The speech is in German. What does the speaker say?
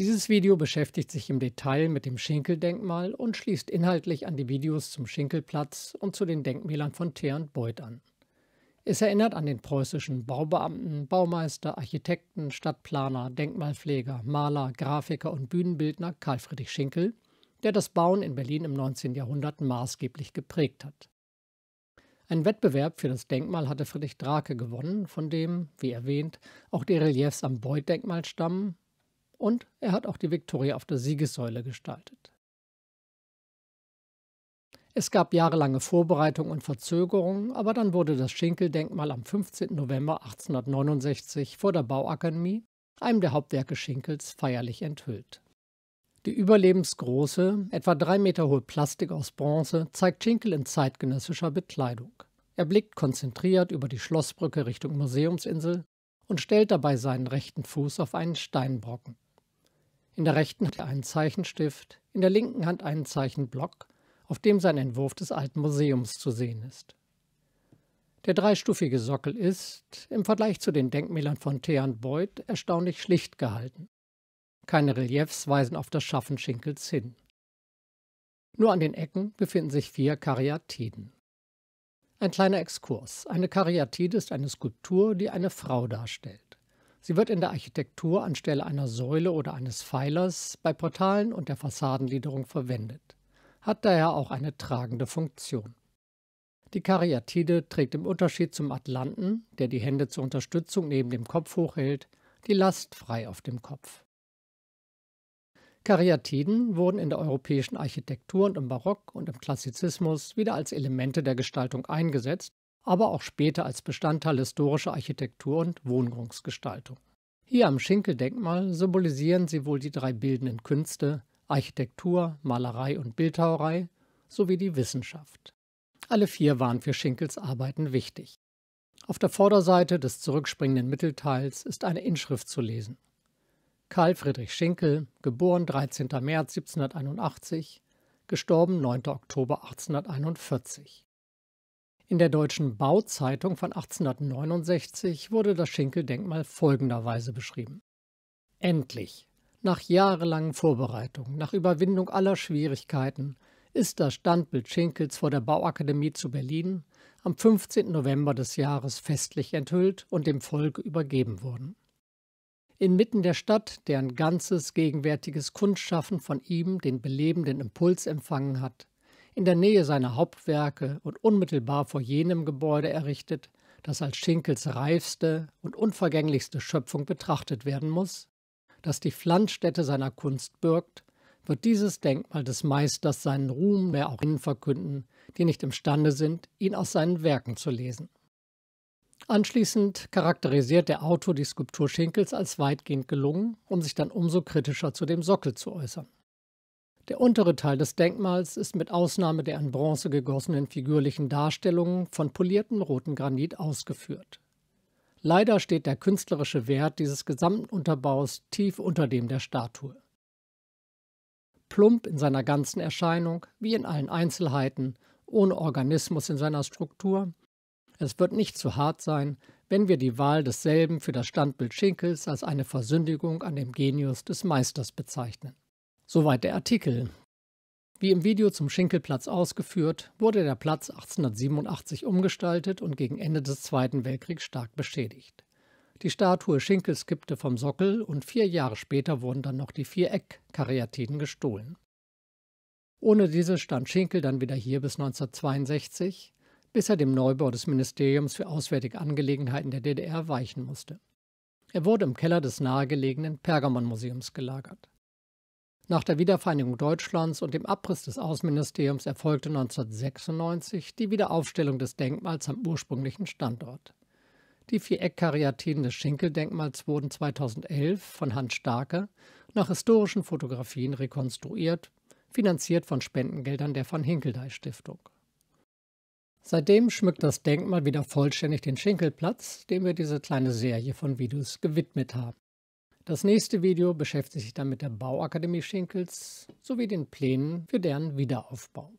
Dieses Video beschäftigt sich im Detail mit dem Schinkeldenkmal und schließt inhaltlich an die Videos zum Schinkelplatz und zu den Denkmälern von Thea und Beuth an. Es erinnert an den preußischen Baubeamten, Baumeister, Architekten, Stadtplaner, Denkmalpfleger, Maler, Grafiker und Bühnenbildner Karl Friedrich Schinkel, der das Bauen in Berlin im 19. Jahrhundert maßgeblich geprägt hat. Ein Wettbewerb für das Denkmal hatte Friedrich Drake gewonnen, von dem, wie erwähnt, auch die Reliefs am Beuth-Denkmal stammen und er hat auch die Viktoria auf der Siegessäule gestaltet. Es gab jahrelange Vorbereitungen und Verzögerungen, aber dann wurde das Schinkel-Denkmal am 15. November 1869 vor der Bauakademie, einem der Hauptwerke Schinkels, feierlich enthüllt. Die überlebensgroße, etwa drei Meter hohe Plastik aus Bronze zeigt Schinkel in zeitgenössischer Bekleidung. Er blickt konzentriert über die Schlossbrücke Richtung Museumsinsel und stellt dabei seinen rechten Fuß auf einen Steinbrocken. In der rechten hat er einen Zeichenstift, in der linken Hand einen Zeichenblock, auf dem sein Entwurf des alten Museums zu sehen ist. Der dreistufige Sockel ist, im Vergleich zu den Denkmälern von Thean Beuth, erstaunlich schlicht gehalten. Keine Reliefs weisen auf das Schaffen Schinkels hin. Nur an den Ecken befinden sich vier Karyatiden. Ein kleiner Exkurs. Eine Karyatide ist eine Skulptur, die eine Frau darstellt. Sie wird in der Architektur anstelle einer Säule oder eines Pfeilers bei Portalen und der Fassadengliederung verwendet, hat daher auch eine tragende Funktion. Die Karyatide trägt im Unterschied zum Atlanten, der die Hände zur Unterstützung neben dem Kopf hochhält, die Last frei auf dem Kopf. Karyatiden wurden in der europäischen Architektur und im Barock und im Klassizismus wieder als Elemente der Gestaltung eingesetzt aber auch später als Bestandteil historischer Architektur und Wohnungsgestaltung. Hier am Schinkeldenkmal symbolisieren sie wohl die drei bildenden Künste Architektur, Malerei und Bildhauerei sowie die Wissenschaft. Alle vier waren für Schinkels Arbeiten wichtig. Auf der Vorderseite des zurückspringenden Mittelteils ist eine Inschrift zu lesen. Karl Friedrich Schinkel, geboren 13. März 1781, gestorben 9. Oktober 1841. In der Deutschen Bauzeitung von 1869 wurde das Schinkel-Denkmal folgenderweise beschrieben. Endlich, nach jahrelangen Vorbereitungen, nach Überwindung aller Schwierigkeiten, ist das Standbild Schinkels vor der Bauakademie zu Berlin am 15. November des Jahres festlich enthüllt und dem Volk übergeben worden. Inmitten der Stadt, deren ganzes gegenwärtiges Kunstschaffen von ihm den belebenden Impuls empfangen hat, in der Nähe seiner Hauptwerke und unmittelbar vor jenem Gebäude errichtet, das als Schinkels reifste und unvergänglichste Schöpfung betrachtet werden muss, das die Pflanzstätte seiner Kunst birgt, wird dieses Denkmal des Meisters seinen Ruhm mehr auch ihnen verkünden, die nicht imstande sind, ihn aus seinen Werken zu lesen. Anschließend charakterisiert der Autor die Skulptur Schinkels als weitgehend gelungen, um sich dann umso kritischer zu dem Sockel zu äußern. Der untere Teil des Denkmals ist mit Ausnahme der in Bronze gegossenen figürlichen Darstellungen von poliertem roten Granit ausgeführt. Leider steht der künstlerische Wert dieses gesamten Unterbaus tief unter dem der Statue. Plump in seiner ganzen Erscheinung, wie in allen Einzelheiten, ohne Organismus in seiner Struktur. Es wird nicht zu hart sein, wenn wir die Wahl desselben für das Standbild Schinkels als eine Versündigung an dem Genius des Meisters bezeichnen. Soweit der Artikel. Wie im Video zum Schinkelplatz ausgeführt, wurde der Platz 1887 umgestaltet und gegen Ende des Zweiten Weltkriegs stark beschädigt. Die Statue Schinkels kippte vom Sockel und vier Jahre später wurden dann noch die vier eck gestohlen. Ohne diese stand Schinkel dann wieder hier bis 1962, bis er dem Neubau des Ministeriums für Auswärtige Angelegenheiten der DDR weichen musste. Er wurde im Keller des nahegelegenen Pergamon-Museums gelagert. Nach der Wiedervereinigung Deutschlands und dem Abriss des Außenministeriums erfolgte 1996 die Wiederaufstellung des Denkmals am ursprünglichen Standort. Die vier Eckkariatinen des Schinkeldenkmals wurden 2011 von Hans Starke nach historischen Fotografien rekonstruiert, finanziert von Spendengeldern der Van Hinkeldey Stiftung. Seitdem schmückt das Denkmal wieder vollständig den Schinkelplatz, dem wir diese kleine Serie von Videos gewidmet haben. Das nächste Video beschäftigt sich dann mit der Bauakademie Schinkels sowie den Plänen für deren Wiederaufbau.